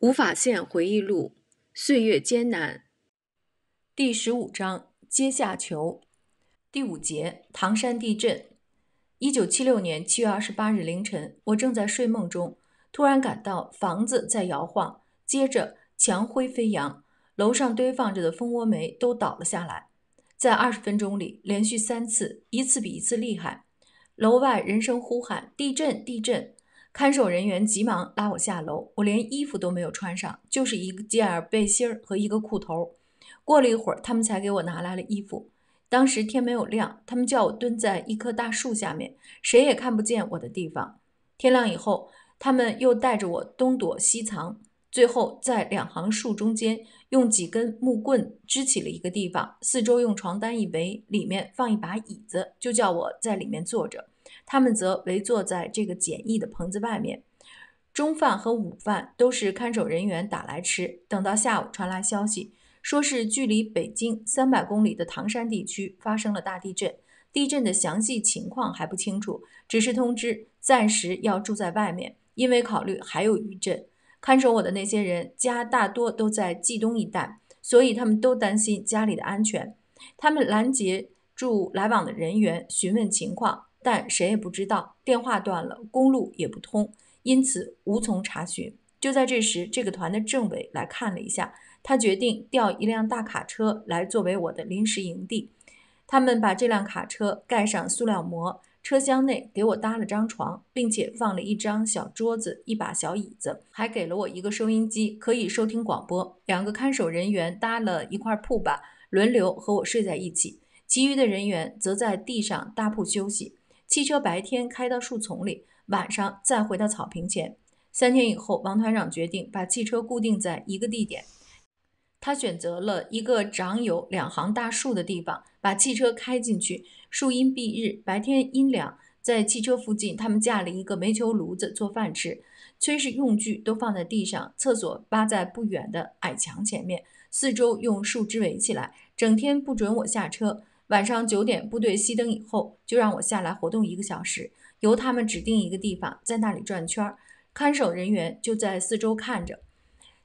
《无法线回忆录》岁月艰难，第十五章《阶下囚》，第五节唐山地震。一九七六年七月二十八日凌晨，我正在睡梦中，突然感到房子在摇晃，接着墙灰飞扬，楼上堆放着的蜂窝煤都倒了下来。在二十分钟里，连续三次，一次比一次厉害。楼外人声呼喊：“地震！地震！”看守人员急忙拉我下楼，我连衣服都没有穿上，就是一件背心儿和一个裤头。过了一会儿，他们才给我拿来了衣服。当时天没有亮，他们叫我蹲在一棵大树下面，谁也看不见我的地方。天亮以后，他们又带着我东躲西藏，最后在两行树中间用几根木棍支起了一个地方，四周用床单一围，里面放一把椅子，就叫我在里面坐着。他们则围坐在这个简易的棚子外面，中饭和午饭都是看守人员打来吃。等到下午传来消息，说是距离北京三百公里的唐山地区发生了大地震，地震的详细情况还不清楚，只是通知暂时要住在外面，因为考虑还有余震。看守我的那些人家大多都在冀东一带，所以他们都担心家里的安全。他们拦截住来往的人员，询问情况。但谁也不知道电话断了，公路也不通，因此无从查询。就在这时，这个团的政委来看了一下，他决定调一辆大卡车来作为我的临时营地。他们把这辆卡车盖上塑料膜，车厢内给我搭了张床，并且放了一张小桌子、一把小椅子，还给了我一个收音机，可以收听广播。两个看守人员搭了一块铺板，轮流和我睡在一起，其余的人员则在地上搭铺休息。汽车白天开到树丛里，晚上再回到草坪前。三天以后，王团长决定把汽车固定在一个地点。他选择了一个长有两行大树的地方，把汽车开进去，树荫蔽日，白天阴凉。在汽车附近，他们架了一个煤球炉子做饭吃。炊事用具都放在地上，厕所扒在不远的矮墙前面，四周用树枝围起来。整天不准我下车。晚上九点，部队熄灯以后，就让我下来活动一个小时，由他们指定一个地方，在那里转圈儿。看守人员就在四周看着。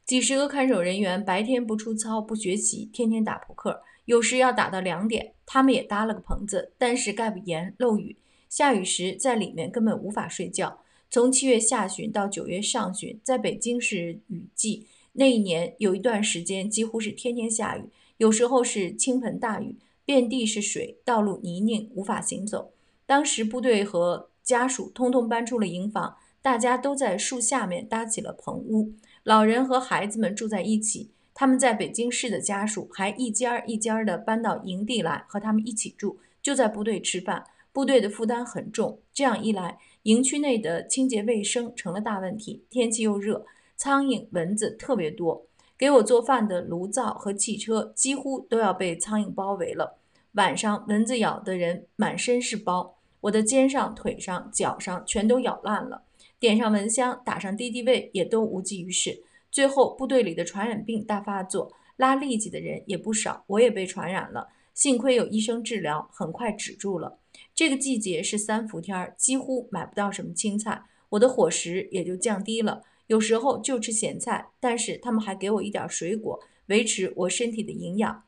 几十个看守人员白天不出操、不学习，天天打扑克，有时要打到两点。他们也搭了个棚子，但是盖不严，漏雨。下雨时，在里面根本无法睡觉。从七月下旬到九月上旬，在北京是雨季。那一年有一段时间几乎是天天下雨，有时候是倾盆大雨。遍地是水，道路泥泞，无法行走。当时部队和家属通通搬出了营房，大家都在树下面搭起了棚屋，老人和孩子们住在一起。他们在北京市的家属还一家一家的搬到营地来和他们一起住，就在部队吃饭。部队的负担很重，这样一来，营区内的清洁卫生成了大问题。天气又热，苍蝇蚊子特别多。给我做饭的炉灶和汽车几乎都要被苍蝇包围了，晚上蚊子咬的人满身是包，我的肩上、腿上、脚上全都咬烂了。点上蚊香，打上敌敌畏，也都无济于事。最后，部队里的传染病大发作，拉痢疾的人也不少，我也被传染了。幸亏有医生治疗，很快止住了。这个季节是三伏天儿，几乎买不到什么青菜，我的伙食也就降低了。有时候就吃咸菜，但是他们还给我一点水果，维持我身体的营养。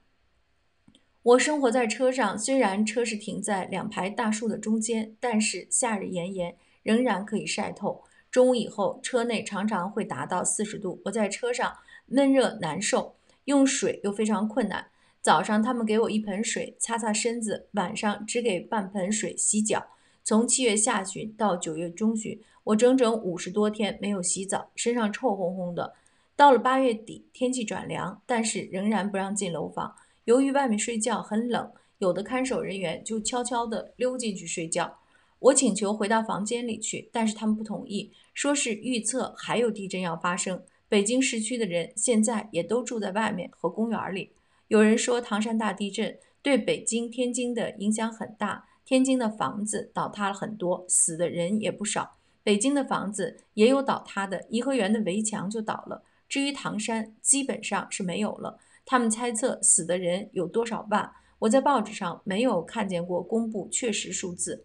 我生活在车上，虽然车是停在两排大树的中间，但是夏日炎炎，仍然可以晒透。中午以后，车内常常会达到四十度，我在车上闷热难受，用水又非常困难。早上他们给我一盆水擦擦身子，晚上只给半盆水洗脚。从七月下旬到九月中旬。我整整五十多天没有洗澡，身上臭烘烘的。到了八月底，天气转凉，但是仍然不让进楼房。由于外面睡觉很冷，有的看守人员就悄悄地溜进去睡觉。我请求回到房间里去，但是他们不同意，说是预测还有地震要发生。北京市区的人现在也都住在外面和公园里。有人说，唐山大地震对北京、天津的影响很大，天津的房子倒塌了很多，死的人也不少。北京的房子也有倒塌的，颐和园的围墙就倒了。至于唐山，基本上是没有了。他们猜测死的人有多少万，我在报纸上没有看见过公布确实数字。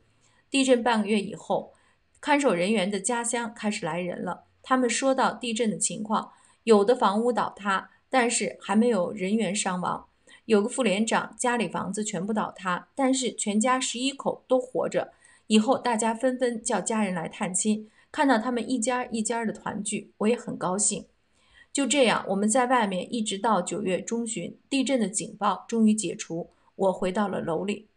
地震半个月以后，看守人员的家乡开始来人了。他们说到地震的情况，有的房屋倒塌，但是还没有人员伤亡。有个副连长家里房子全部倒塌，但是全家十一口都活着。以后，大家纷纷叫家人来探亲，看到他们一家一家的团聚，我也很高兴。就这样，我们在外面一直到九月中旬，地震的警报终于解除，我回到了楼里。